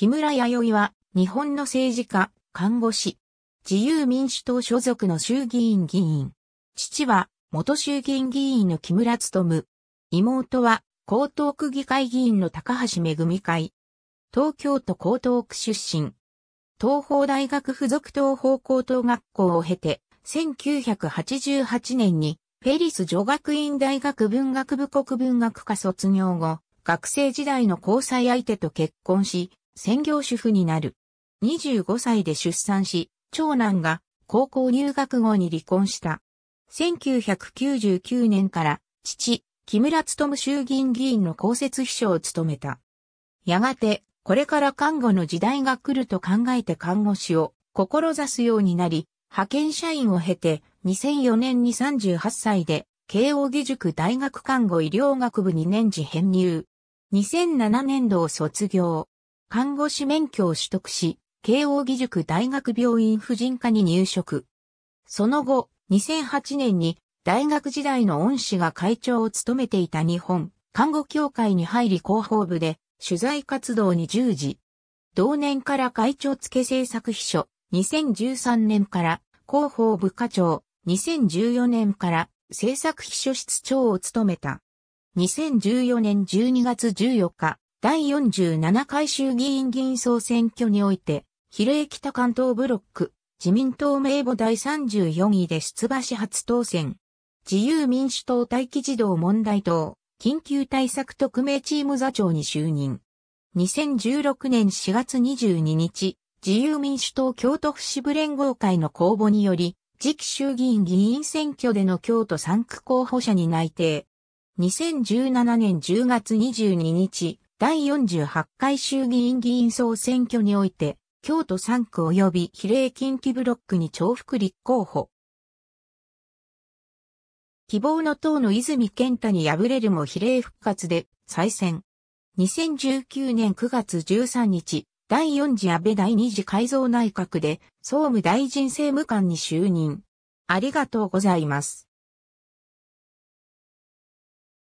木村弥生は、日本の政治家、看護師、自由民主党所属の衆議院議員。父は、元衆議院議員の木村務。妹は、江東区議会議員の高橋恵会。東京都江東区出身。東邦大学附属東方高等学校を経て、1988年に、フェリス女学院大学文学部国文学科卒業後、学生時代の交際相手と結婚し、専業主婦になる。25歳で出産し、長男が高校入学後に離婚した。1999年から父、木村勤衆議院議員の公設秘書を務めた。やがて、これから看護の時代が来ると考えて看護師を志すようになり、派遣社員を経て2004年に38歳で慶応義塾大学看護医療学部に年次編入。2007年度を卒業。看護師免許を取得し、慶応義塾大学病院婦人科に入職。その後、2008年に大学時代の恩師が会長を務めていた日本看護協会に入り広報部で取材活動に従事。同年から会長付政策秘書、2013年から広報部課長、2014年から政策秘書室長を務めた。2014年12月14日、第47回衆議院議員総選挙において、比例北関東ブロック、自民党名簿第34位で出馬し初当選。自由民主党待機児童問題等、緊急対策特命チーム座長に就任。2016年4月22日、自由民主党京都府支部連合会の公募により、次期衆議院議員選挙での京都3区候補者に内定。2017年10月22日、第48回衆議院議員総選挙において、京都3区及び比例近畿ブロックに重複立候補。希望の党の泉健太に敗れるも比例復活で再選。2019年9月13日、第4次安倍第2次改造内閣で総務大臣政務官に就任。ありがとうございます。